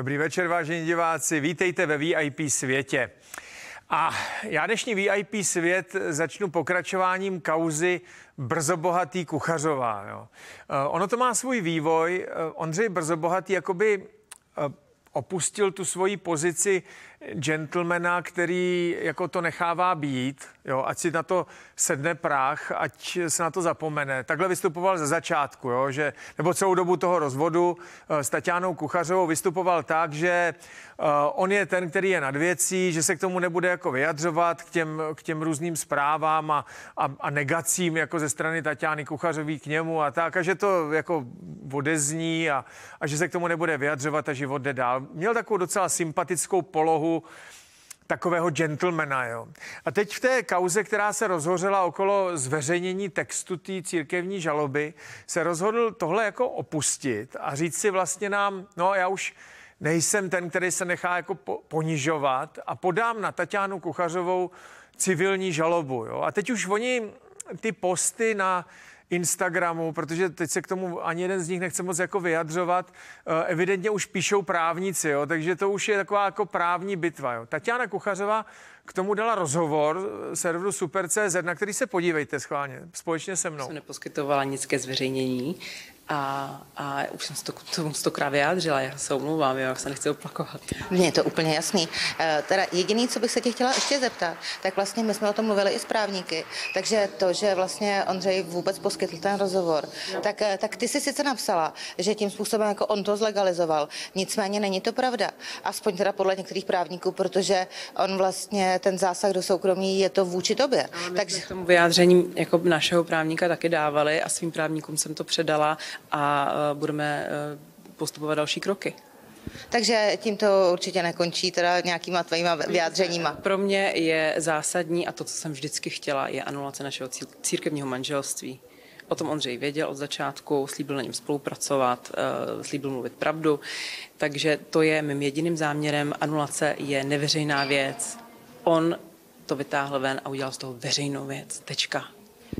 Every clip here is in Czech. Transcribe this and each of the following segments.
Dobrý večer, vážení diváci. Vítejte ve VIP světě. A já dnešní VIP svět začnu pokračováním kauzy Brzobohatý Kuchařová. Jo. Eh, ono to má svůj vývoj. Eh, Ondřej Brzobohatý jakoby eh, opustil tu svoji pozici gentlemana, který jako to nechává být, jo, ať si na to sedne prach, ať se na to zapomene. Takhle vystupoval ze začátku, jo, že, nebo celou dobu toho rozvodu eh, s Tatianou Kuchařovou vystupoval tak, že eh, on je ten, který je nad věcí, že se k tomu nebude jako vyjadřovat, k těm, k těm různým zprávám a, a, a negacím jako ze strany Tatiany Kuchařový k němu a tak, a že to jako odezní a, a že se k tomu nebude vyjadřovat a život jde dál. Měl takovou docela sympatickou polohu takového gentlemana. Jo. A teď v té kauze, která se rozhořela okolo zveřejnění textu té církevní žaloby, se rozhodl tohle jako opustit a říct si vlastně nám, no já už nejsem ten, který se nechá jako ponižovat a podám na Tatianu Kuchařovou civilní žalobu. Jo. A teď už oni ty posty na Instagramu, protože teď se k tomu ani jeden z nich nechce moc jako vyjadřovat. Eh, evidentně už píšou právníci, jo, takže to už je taková jako právní bitva. Jo. Tatiana Kuchařová k tomu dala rozhovor eh, serveru Super.cz, na který se podívejte schválně, společně se mnou. Jsem neposkytovala nic ke zveřejnění, a, a už jsem to, to stokrát vyjádřila, já se omlouvám, já se nechci opakovat. Mně je to úplně jasný. E, teda jediný, co bych se tě chtěla ještě zeptat, tak vlastně my jsme o tom mluvili i s právníky, takže to, že vlastně Ondřej vůbec poskytl ten rozhovor, no. tak, eh, tak ty si sice napsala, že tím způsobem jako on to zlegalizoval, nicméně není to pravda, aspoň teda podle některých právníků, protože on vlastně ten zásah do soukromí je to vůči tobě. Ale takže... k tomu vyjádření jako našeho právníka taky dávali a svým právníkům jsem to předala a e, budeme e, postupovat další kroky. Takže tím to určitě nekončí teda nějakýma tvojíma vyjádřeníma. Pro mě je zásadní a to, co jsem vždycky chtěla, je anulace našeho církevního manželství. O tom Ondřej věděl od začátku, slíbil na něm spolupracovat, e, slíbil mluvit pravdu, takže to je mým jediným záměrem. Anulace je neveřejná věc. On to vytáhl ven a udělal z toho veřejnou věc. Tečka.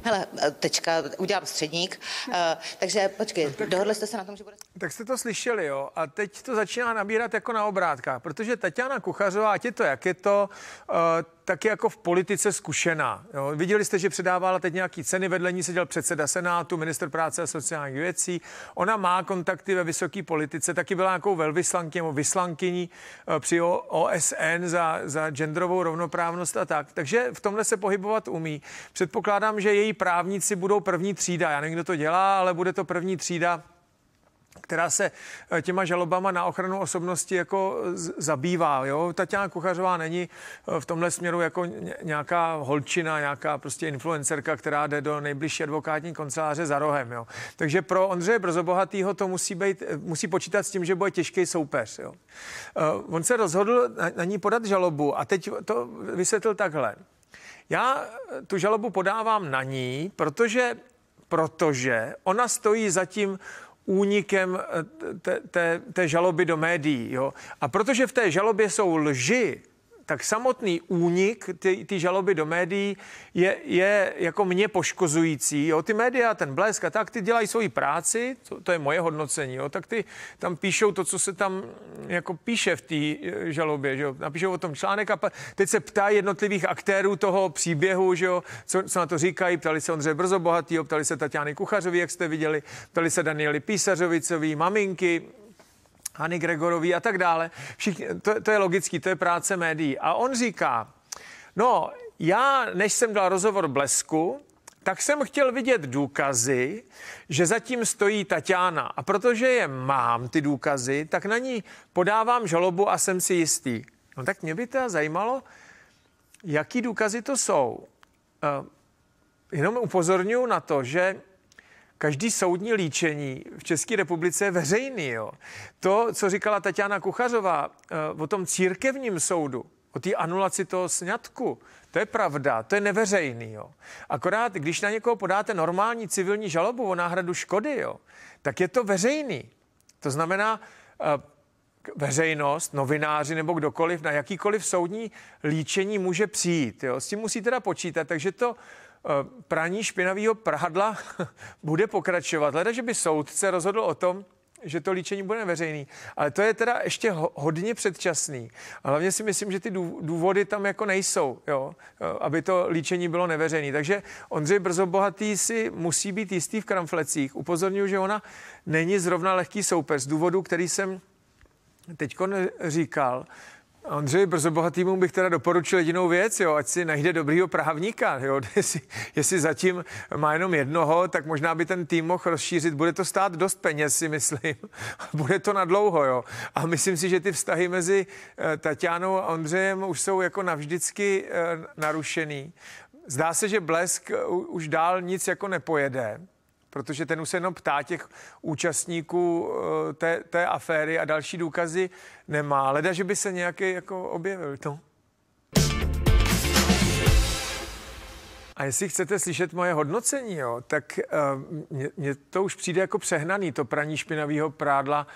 Hele, e, teďka udělám středník, e, takže počkej, dohodli jste se na tom, že bude... Tak jste to slyšeli, jo? A teď to začíná nabírat jako na obrátkách, protože Tatiana Kuchařová, ať je to jak je to, uh, eh, taky jako v politice zkušená. Jo. Viděli jste, že předávala teď nějaký ceny, vedle ní seděl předseda Senátu, minister práce a sociálních věcí. Ona má kontakty ve vysoké politice, taky byla nějakou velvyslankyní nebo vyslankyní eh, při OSN za, za genderovou rovnoprávnost a tak. Takže v tomhle se pohybovat umí. Předpokládám, že její právníci budou první třída. Já nevím, kdo to dělá, ale bude to první třída která se eh, těma žalobama na ochranu osobnosti jako zabývá. Jo? Tatiana Kuchařová není eh, v tomhle směru jako nějaká holčina, nějaká prostě influencerka, která jde do nejbližší advokátní kanceláře za rohem. Jo? Takže pro Ondřeje Brzobohatýho to musí, být, eh, musí počítat s tím, že bude těžký soupeř. Jo? On se rozhodl na, na ní podat žalobu a teď to vysvětlil takhle. Já tu žalobu podávám na ní, protože protože ona stojí za tím únikem eh, té, té, té žaloby do médií. Jo? A protože v té žalobě jsou lži, tak samotný únik ty, ty žaloby do médií je, je jako mě poškozující. Jo? Ty média, ten blesk a tak, ty dělají svoji práci, to, to je moje hodnocení, jo? tak ty tam píšou to, co se tam mm, jako píše v té e, žalobě. Že jo? Napíšou o tom článek a teď se ptá jednotlivých aktérů toho příběhu, že jo? Co, co na to říkají. Ptali se Ondřeje Brzo bohatý. ptali se Tatiany Kuchařovi, jak jste viděli, ptali se Danieli Písařovicový, maminky, Hany Gregorový a tak dále. Všichni, to, to je logický, to je práce médií. A on říká, no, já, než jsem dal rozhovor Blesku, tak jsem chtěl vidět důkazy, že zatím stojí Tatiana. A protože je mám, ty důkazy, tak na ní podávám žalobu a jsem si jistý. No tak mě by to zajímalo, jaký důkazy to jsou. Uh, jenom upozorňuji na to, že každý soudní líčení v České republice je veřejný. Jo. To, co říkala Tatiana Kuchařová eh, o tom církevním soudu, o té anulaci toho sňatku, to je pravda, to je neveřejný. Jo. Akorát, když na někoho podáte normální civilní žalobu o náhradu škody, jo, tak je to veřejný. To znamená, eh, veřejnost, novináři nebo kdokoliv na jakýkoliv soudní líčení může přijít. Jo. S tím musí teda počítat, takže to Eh, praní špinavého prádla bude pokračovat. Hleda, že by soudce rozhodl o tom, že to líčení bude veřejný. Ale to je teda ještě hodně předčasný. A hlavně si myslím, že ty důvody tam jako nejsou, jo? Eh, aby to líčení bylo neveřejný. Takže Ondřej Brzo Bohatý si musí být jistý v kramflecích. Upozorňuji, že ona není zrovna lehký soupeř z důvodu, který jsem teď říkal. Andřej, brzo bohatýmu bych teda doporučil jedinou věc, jo, ať si najde dobrýho právníka, jo, jestli, jestli zatím má jenom jednoho, tak možná by ten tým mohl rozšířit, bude to stát dost peněz, si myslím, bude to na dlouho, jo, a myslím si, že ty vztahy mezi eh, Tatianou a Ondřejem už jsou jako navždycky eh, narušený. Zdá se, že blesk eh, už dál nic jako nepojede, protože ten už se jenom ptá těch účastníků eh, té, té aféry a další důkazy nemá. Leda, že by se nějaký jako objevil. To. No. A jestli chcete slyšet moje hodnocení, jo, tak eh, mně to už přijde jako přehnaný, to praní špinavého prádla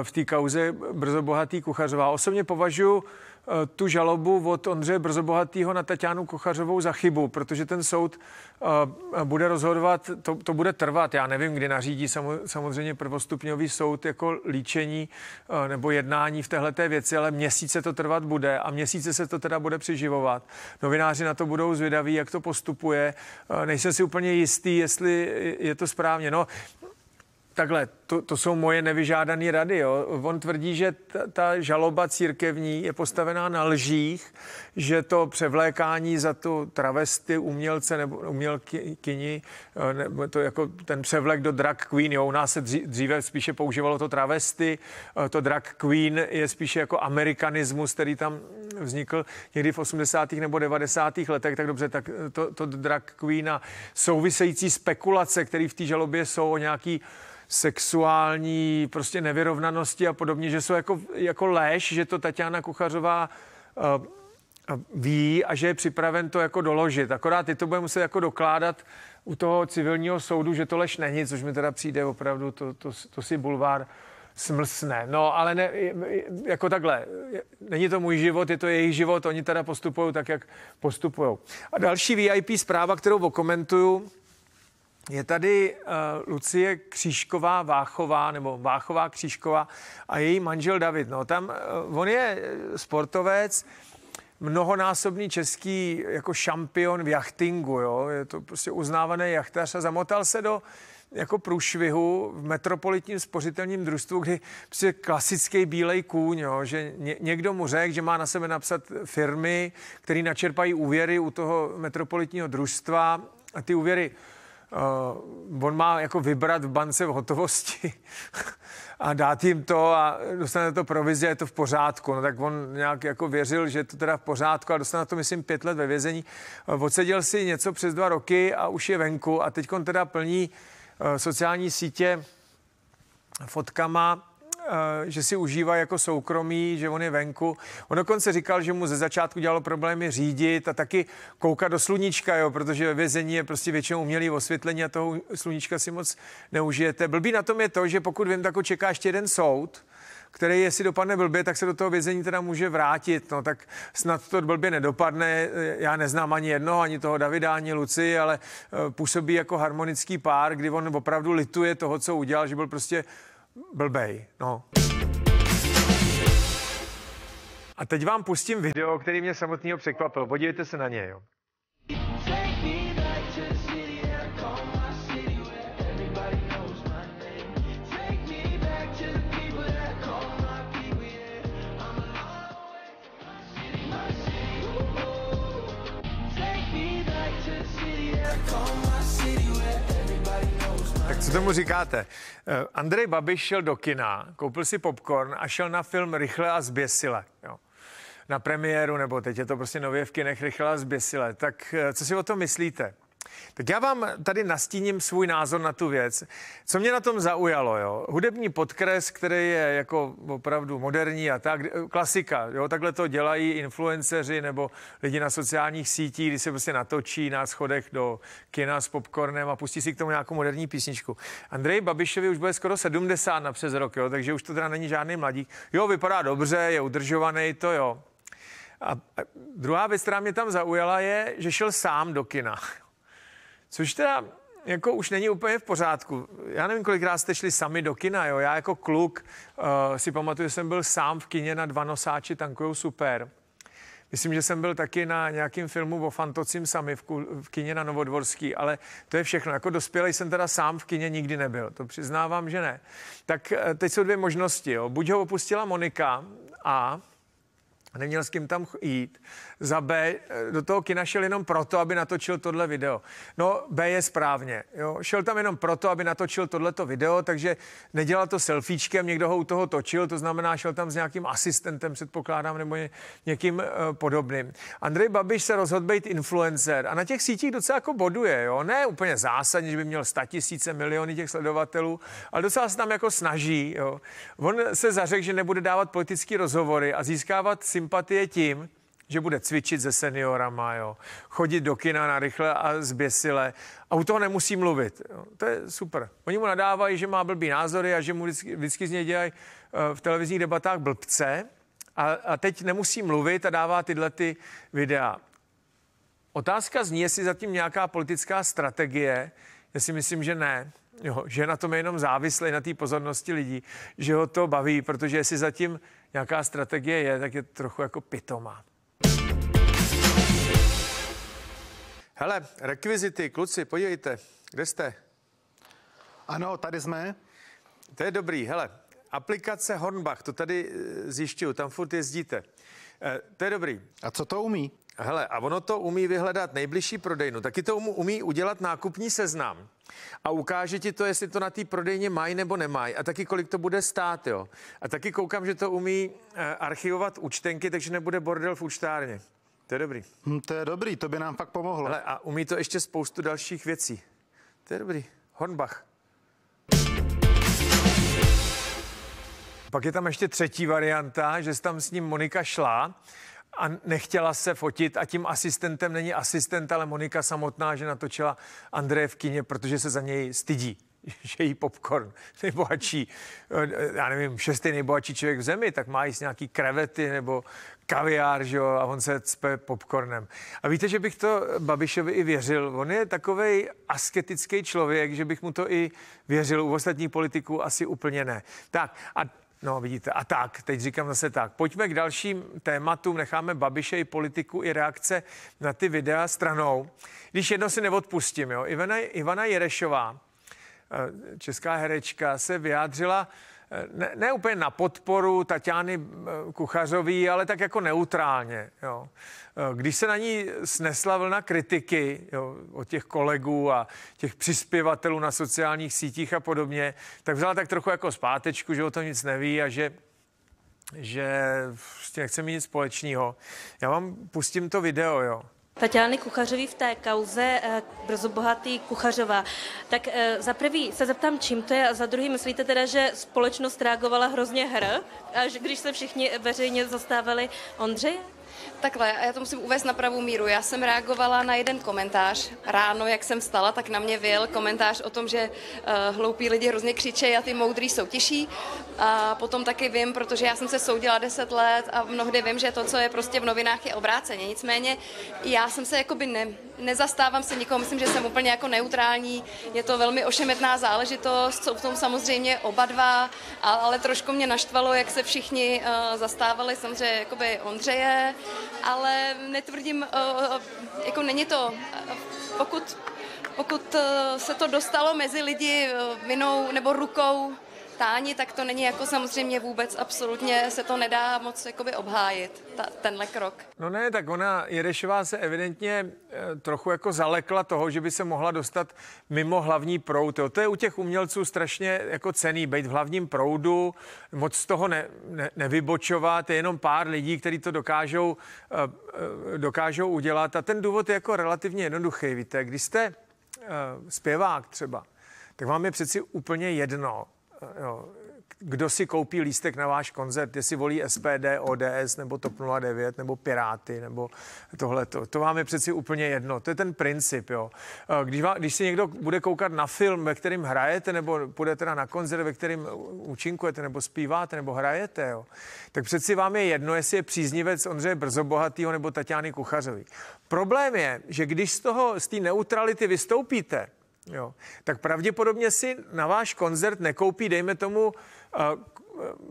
eh, v té kauze brzo bohatý kuchařová. Osobně považuji Eh, tu žalobu od Ondřeje Brzobohatýho na Tatianu Kochařovou za chybu, protože ten soud eh, bude rozhodovat, to, to bude trvat, já nevím, kdy nařídí samozřejmě prvostupňový soud jako líčení eh, nebo jednání v téhleté věci, ale měsíce to trvat bude a měsíce se to teda bude přiživovat. Novináři na to budou zvědaví, jak to postupuje. Nejsem si úplně jistý, jestli je to správně. No, takhle, to, to jsou moje nevyžádané rady. Jo. On tvrdí, že ta, ta žaloba církevní je postavená na lžích, že to převlékání za tu travesty umělce nebo umělkyni, eh, nebo to jako ten převlek do drag queen, jo, u nás se dříve spíše používalo to travesty, eh, to drag queen je spíše jako amerikanismus, který tam vznikl někdy v 80. nebo 90. letech, tak dobře, tak eh, to, to drag queen a související spekulace, které v té žalobě jsou o nějaký sexuální prostě nevyrovnanosti a podobně, že jsou jako, jako léž, že to Tatiana Kuchařová uh, ví a že je připraven to jako doložit. Akorát ty to bude muset jako dokládat u toho civilního soudu, že to lež není, což mi teda přijde opravdu, to, to, to si bulvár smlsne. No, ale ne, jako takhle, není to můj život, je to jejich život, oni teda postupují tak, jak postupují. A další VIP zpráva, kterou okomentuju, je tady uh, Lucie Křížková Váchová, nebo Váchová Křížková a její manžel David. No, tam uh, on je sportovec, mnohonásobný český jako šampion v jachtingu, jo? je to prostě uznávaný jachtař a zamotal se do jako průšvihu v metropolitním spořitelním družstvu, kdy prostě klasický bílej kůň, jo, že ně, někdo mu řekl, že má na sebe napsat firmy, které načerpají úvěry u toho metropolitního družstva a ty úvěry uh, on má jako vybrat v bance v hotovosti a dát jim to a dostane to provizi, je to v pořádku. No tak on nějak jako věřil, že je to teda v pořádku a dostane to, myslím, pět let ve vězení. Eh, odseděl si něco přes dva roky a už je venku a teď on teda plní eh, sociální sítě fotkama Eh, že si užívá jako soukromí, že on je venku. On dokonce říkal, že mu ze začátku dělalo problémy řídit a taky koukat do sluníčka, jo, protože ve vězení je prostě většinou umělý osvětlení a toho sluníčka si moc neužijete. Blbý na tom je to, že pokud vím, tak ho čeká ještě jeden soud, který jestli dopadne blbě, tak se do toho vězení teda může vrátit. No tak snad to blbě nedopadne. Já neznám ani jednoho, ani toho Davida, ani Luci, ale eh, působí jako harmonický pár, kdy on opravdu lituje toho, co udělal, že byl prostě blbej. No. A teď vám pustím video, který mě samotného překvapil. Podívejte se na něj. Jo. Co tomu říkáte? Eh, Andrej Babiš šel do kina, koupil si popcorn a šel na film Rychle a zběsile. Jo. Na premiéru, nebo teď je to prostě nově v kinech Rychle a zběsile. Tak eh, co si o tom myslíte? Tak já vám tady nastíním svůj názor na tu věc. Co mě na tom zaujalo, jo? Hudební podkres, který je jako opravdu moderní a tak, klasika, jo? Takhle to dělají influenceři nebo lidi na sociálních sítích, kdy se prostě natočí na schodech do kina s popcornem a pustí si k tomu nějakou moderní písničku. Andrej Babišovi už bude skoro 70 na přes rok, jo? takže už to teda není žádný mladík. Jo, vypadá dobře, je udržovaný, to jo. A druhá věc, která mě tam zaujala, je, že šel sám do kina. Což teda jako už není úplně v pořádku. Já nevím, kolikrát jste šli sami do kina, jo. Já jako kluk uh, si pamatuju, že jsem byl sám v kině na dva nosáči tankujou super. Myslím, že jsem byl taky na nějakém filmu o Fantocím sami v, v kině na Novodvorský, ale to je všechno. Jako dospělý jsem teda sám v kině nikdy nebyl, to přiznávám, že ne. Tak eh, teď jsou dvě možnosti. Jo. Buď ho opustila Monika a neměl s kým tam jít. Za B eh, do toho kina šel jenom proto, aby natočil tohle video. No B je správně. Jo. Šel tam jenom proto, aby natočil tohleto video, takže nedělal to selfiečkem, někdo ho u toho točil, to znamená, šel tam s nějakým asistentem, předpokládám, nebo ně, někým e, podobným. Andrej Babiš se rozhodl být influencer a na těch sítích docela jako boduje. Jo. Ne úplně zásadně, že by měl tisíce miliony těch sledovatelů, ale docela se tam jako snaží. Jo. On se zařekl, že nebude dávat politické rozhovory a získávat si sympatie tím, že bude cvičit se seniorama, jo, chodit do kina na rychle a zběsile a u toho nemusí mluvit. Jo. To je super. Oni mu nadávají, že má blbý názory a že mu vždycky, vždycky z něj dělají eh, v televizních debatách blbce a, a teď nemusí mluvit a dává tyhle ty videa. Otázka zní, jestli zatím nějaká politická strategie, já si myslím, že ne. Jo, že na tom je jenom závislý, na té pozornosti lidí, že ho to baví, protože jestli zatím Nějaká strategie je, tak je trochu jako pitomá. Hele, rekvizity, kluci, podívejte, kde jste? Ano, tady jsme. To je dobrý, hele, aplikace Hornbach, to tady eh, zjišťuju, tam furt jezdíte. E, to je dobrý. A co to umí? Hele, a ono to umí vyhledat nejbližší prodejnu, no taky to umí udělat nákupní seznam a ukáže ti to, jestli to na té prodejně mají nebo nemají a taky kolik to bude stát, jo. A taky koukám, že to umí eh, archivovat účtenky, takže nebude bordel v účtárně. To je dobrý. Hmm, to je dobrý, to by nám pak pomohlo. Ale a umí to ještě spoustu dalších věcí. To je dobrý. Hornbach. Pak je tam ještě třetí varianta, že tam s ním Monika šla a nechtěla se fotit a tím asistentem není asistent, ale Monika samotná, že natočila Andreje v kině, protože se za něj stydí že jí popcorn nejbohatší, eh, já nevím, šestý nejbohatší člověk v zemi, tak má jíst nějaký krevety nebo kaviár, že jo, a on se cpe popcornem. A víte, že bych to Babišovi i věřil. On je takový asketický člověk, že bych mu to i věřil. U ostatních politiků asi úplně ne. Tak a No, vidíte. A tak, teď říkám zase tak. Pojďme k dalším tématům. Necháme Babiše i politiku i reakce na ty videa stranou. Když jedno si neodpustím, jo. Ivana, Ivana Jerešová, eh, česká herečka, se vyjádřila ne, ne úplně na podporu Tatiany eh, Kuchařový, ale tak jako neutrálně. Jo. Eh, když se na ní snesla vlna kritiky jo, od těch kolegů a těch přispěvatelů na sociálních sítích a podobně, tak vzala tak trochu jako zpátečku, že o tom nic neví a že že tím prostě nechce mít nic společného. Já vám pustím to video, jo. Tatiany Kuchařový v té kauze eh, Brzobohatý Kuchařová. Tak eh, za prvý se zeptám, čím to je a za druhý myslíte teda, že společnost reagovala hrozně hr, až když se všichni veřejně zastávali Ondřeje? Takhle, já to musím uvést na pravou míru. Já jsem reagovala na jeden komentář. Ráno, jak jsem vstala, tak na mě vyjel komentář o tom, že uh, hloupí lidi hrozně křičejí a ty moudrý jsou těžší. A potom taky vím, protože já jsem se soudila 10 let a mnohdy vím, že to, co je prostě v novinách, je obráceně. Nicméně já jsem se jakoby ne, nezastávám se nikomu. myslím, že jsem úplně jako neutrální. Je to velmi ošemetná záležitost, jsou v tom samozřejmě oba dva, ale trošku mě naštvalo, jak se všichni uh, zastávali, samozřejmě jakoby Ondřeje, ale netvrdím, eh, eh, jako není to, eh, pokud, pokud se to dostalo mezi lidi vinou nebo rukou stáni, tak to není jako samozřejmě vůbec absolutně se to nedá moc jakoby obhájit, ta, tenhle krok. No ne, tak ona Jerešová se evidentně eh, trochu jako zalekla toho, že by se mohla dostat mimo hlavní proud. Jo, to je u těch umělců strašně jako cený, být v hlavním proudu, moc z toho ne, ne, nevybočovat, je jenom pár lidí, kteří to dokážou, eh, eh, dokážou udělat. A ten důvod je jako relativně jednoduchý, víte, když jste zpěvák třeba, tak vám je přeci úplně jedno, jo, kdo si koupí lístek na váš koncert, jestli volí SPD, ODS, nebo TOP 09, nebo Piráty, nebo tohleto. To vám je přeci úplně jedno. To je ten princip, jo. Eh, když, vám, když si někdo bude koukat na film, ve kterým hrajete, nebo půjde teda na koncert, ve kterým účinkujete, nebo zpíváte, nebo hrajete, jo, tak přeci vám je jedno, jestli je příznivec Ondřeje Bohatýho nebo Tatiany Kuchařový. Problém je, že když z toho, z té neutrality vystoupíte, Jo. Tak pravděpodobně si na váš koncert nekoupí, dejme tomu, eh,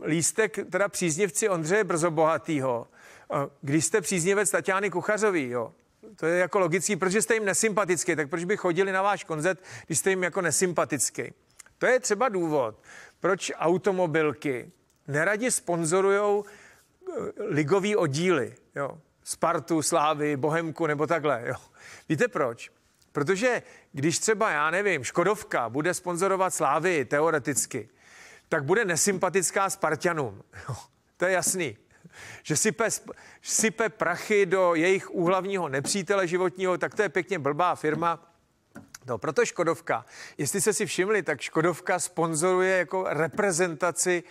lístek teda příznivci Ondřeje Brzobohatýho, eh, když jste příznivec Tatiány Kuchařový, jo. To je jako logický, protože jste jim nesympatický, tak proč by chodili na váš koncert, když jste jim jako nesympatický? To je třeba důvod, proč automobilky neradi sponzorují eh, ligový oddíly, jo. Spartu, Slávy, Bohemku nebo takhle, jo. Víte proč? Protože když třeba, já nevím, Škodovka bude sponzorovat Slávy teoreticky, tak bude nesympatická Spartanům. to je jasný. Že sype, sype prachy do jejich úhlavního nepřítele životního, tak to je pěkně blbá firma. No, proto Škodovka. Jestli jste si všimli, tak Škodovka sponzoruje jako reprezentaci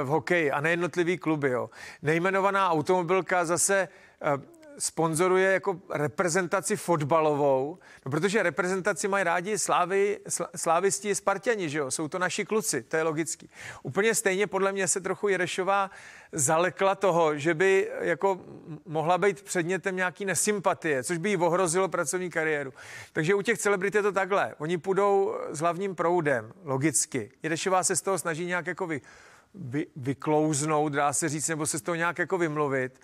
eh, v hokeji a nejednotlivý kluby. Jo. Nejmenovaná automobilka zase eh, sponzoruje jako reprezentaci fotbalovou, no protože reprezentaci mají rádi slávy, slávisti Spartani, že jo? Jsou to naši kluci, to je logický. Úplně stejně podle mě se trochu Jerešová zalekla toho, že by jako mohla být předmětem nějaký nesympatie, což by jí ohrozilo pracovní kariéru. Takže u těch celebrit je to takhle. Oni půjdou s hlavním proudem, logicky. Jerešová se z toho snaží nějak jako vy, vy, vyklouznout, dá se říct, nebo se z toho nějak jako vymluvit.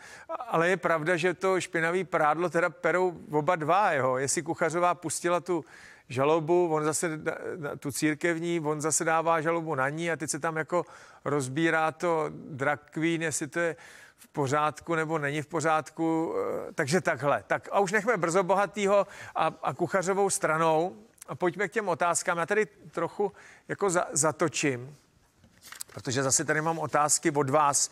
Ale je pravda, že to špinavý prádlo teda perou oba dva, jo. Jestli Kuchařová pustila tu žalobu, on zase tu církevní, on zase dává žalobu na ní a teď se tam jako rozbírá to drag queen, jestli to je v pořádku nebo není v pořádku, eh, takže takhle. Tak a už nechme brzo bohatýho a, a kuchařovou stranou a pojďme k těm otázkám. Já tady trochu jako za, zatočím protože zase tady mám otázky od vás,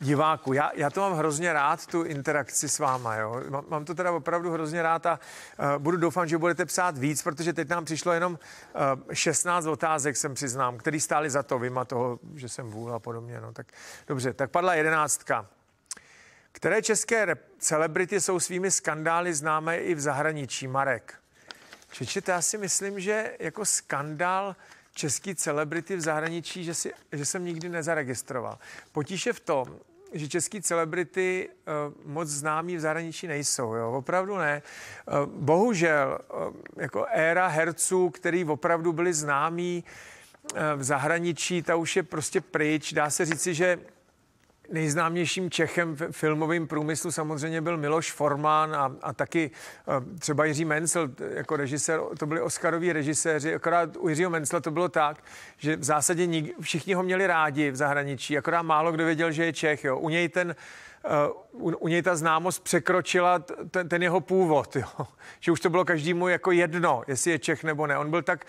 diváku. Já, já to mám hrozně rád, tu interakci s váma. Jo? Mám, mám to teda opravdu hrozně rád a uh, budu doufám, že budete psát víc, protože teď nám přišlo jenom uh, eh, 16 otázek, jsem přiznám, který stály za to, vyma toho, že jsem vůl a podobně. No. Tak, dobře, tak padla jedenáctka. Které české rep- celebrity jsou svými skandály známé i v zahraničí? Marek. Čečete, já si myslím, že jako skandál český celebrity v zahraničí, že, si, že jsem nikdy nezaregistroval. Potíž je v tom, že český celebrity uh, moc známí v zahraničí nejsou, jo? opravdu ne. Uh, bohužel, uh, jako éra herců, který opravdu byli známí v zahraničí, ta už je prostě pryč. Dá se říci, že Nejznámějším Čechem v filmovém průmyslu samozřejmě byl Miloš Forman a, a taky e, třeba Jiří Mencel jako režisér, to byli Oscaroví režiséři, akorát u Jiřího Mencla to bylo tak, že v zásadě nik, všichni ho měli rádi v zahraničí, akorát málo kdo věděl, že je Čech. Jo. U něj ten Eh, u, u něj ta známost překročila ten, ten jeho původ, jo. že už to bylo každému jako jedno, jestli je Čech nebo ne. On byl tak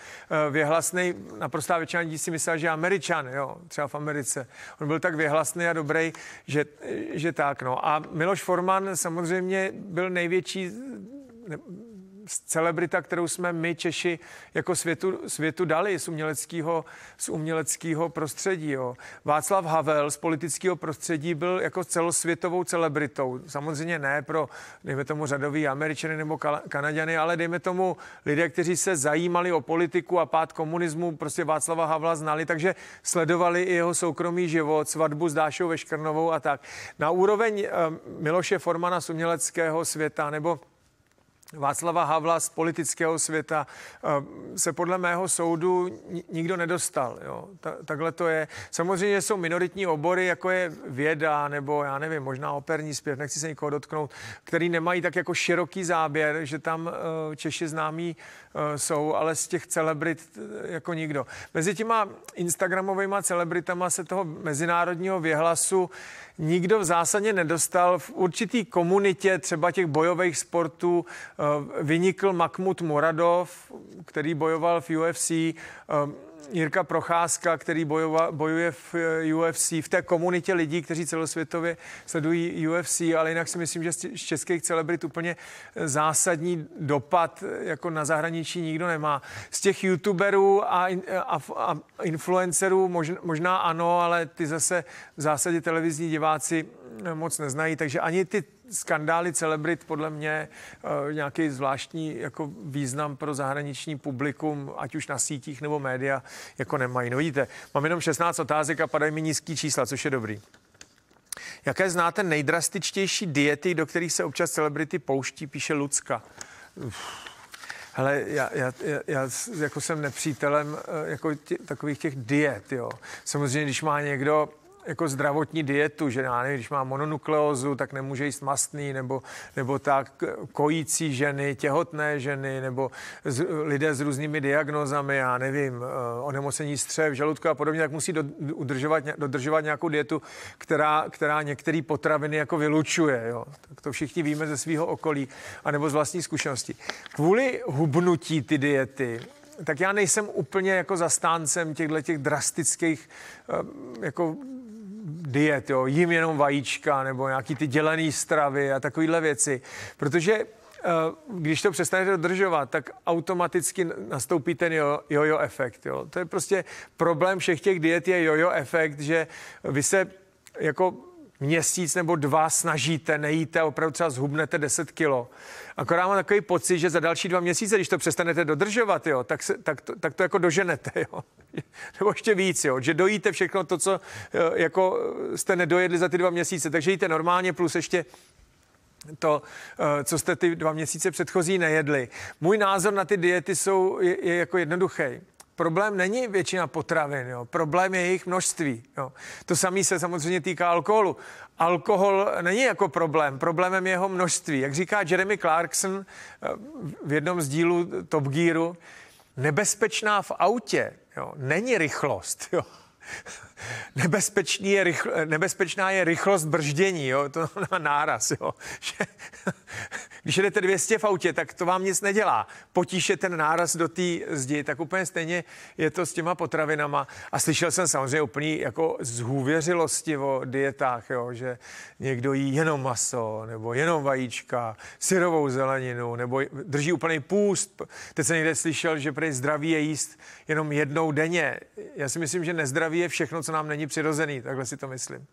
uh, věhlasný, naprostá většina lidí si myslela, že je Američan, jo, třeba v Americe. On byl tak věhlasný a dobrý, že, že tak. No. A Miloš Forman samozřejmě byl největší ne, celebrita, kterou jsme my Češi jako světu, světu dali z uměleckého, z uměleckého prostředí. Jo. Václav Havel z politického prostředí byl jako celosvětovou celebritou. Samozřejmě ne pro, dejme tomu, řadový Američany nebo kanaděny, ale dejme tomu lidé, kteří se zajímali o politiku a pád komunismu, prostě Václava Havla znali, takže sledovali i jeho soukromý život, svatbu s Dášou Veškrnovou a tak. Na úroveň eh, Miloše Formana z uměleckého světa nebo Václava Havla z politického světa eh, se podle mého soudu nikdo nedostal. Jo. Ta, takhle to je. Samozřejmě jsou minoritní obory, jako je věda, nebo já nevím, možná operní zpěv, nechci se nikoho dotknout, který nemají tak jako široký záběr, že tam eh, Češi známí eh, jsou, ale z těch celebrit jako nikdo. Mezi těma Instagramovými celebritama se toho mezinárodního věhlasu nikdo v zásadě nedostal. V určitý komunitě třeba těch bojových sportů eh, vynikl Makmut Moradov, který bojoval v UFC. Eh, Jirka Procházka, který bojova, bojuje v eh, UFC, v té komunitě lidí, kteří celosvětově sledují UFC, ale jinak si myslím, že z českých celebrit úplně eh, zásadní dopad eh, jako na zahraničí nikdo nemá. Z těch youtuberů a, a, a influencerů možná, možná ano, ale ty zase v zásadě televizní diváci moc neznají, takže ani ty skandály celebrit podle mě eh, nějaký zvláštní jako význam pro zahraniční publikum, ať už na sítích nebo média, jako nemají. No vidíte, mám jenom 16 otázek a padají mi nízký čísla, což je dobrý. Jaké znáte nejdrastičtější diety, do kterých se občas celebrity pouští, píše Lucka. Uf. Hele, já, já, já jako jsem nepřítelem eh, jako tě, takových těch diet, jo. Samozřejmě, když má někdo jako zdravotní dietu, že já nevím, když má mononukleózu, tak nemůže jíst mastný, nebo, nebo tak kojící ženy, těhotné ženy, nebo z, lidé s různými diagnozami, já nevím, eh, onemocnění střev, žaludku a podobně, tak musí do, udržovat, dodržovat nějakou dietu, která, která některé potraviny jako vylučuje. Jo. Tak to všichni víme ze svého okolí, anebo z vlastní zkušenosti. Kvůli hubnutí ty diety tak já nejsem úplně jako zastáncem těchto těch drastických eh, jako diet, jo, jim jenom vajíčka nebo nějaký ty dělené stravy a takovéhle věci, protože eh, když to přestanete dodržovat, tak automaticky nastoupí ten jo, jojo efekt. Jo. To je prostě problém všech těch diet je jojo efekt, že vy se jako měsíc nebo dva snažíte, nejíte, opravdu třeba zhubnete 10 kilo. Akorát mám takový pocit, že za další dva měsíce, když to přestanete dodržovat, jo, tak, se, tak, to, tak to jako doženete. Jo. nebo ještě víc, jo, že dojíte všechno to, co eh, jako eh, jste nedojedli za ty dva měsíce. Takže jíte normálně plus ještě to, eh, co jste ty dva měsíce předchozí nejedli. Můj názor na ty diety jsou, je, je jako jednoduchý. Problém není většina potravin, jo. problém je jejich množství. Jo. To samé se samozřejmě týká alkoholu. Alkohol není jako problém, problémem je jeho množství. Jak říká Jeremy Clarkson eh, v jednom z dílů Top Gearu, nebezpečná v autě jo, není rychlost. Jo. Nebezpečný je rychl, nebezpečná je rychlost brždění, jo, to na náraz. Jo. Když jedete 200 v autě, tak to vám nic nedělá. Potíše ten náraz do té zdi, tak úplně stejně je to s těma potravinama. A slyšel jsem samozřejmě úplný jako zhůvěřilosti o dietách, jo, že někdo jí jenom maso, nebo jenom vajíčka, syrovou zeleninu, nebo drží úplný půst. Teď jsem někde slyšel, že prej zdraví je jíst jenom jednou denně. Já si myslím, že nezdraví je všechno, co nám není přirozený, takhle si to myslím.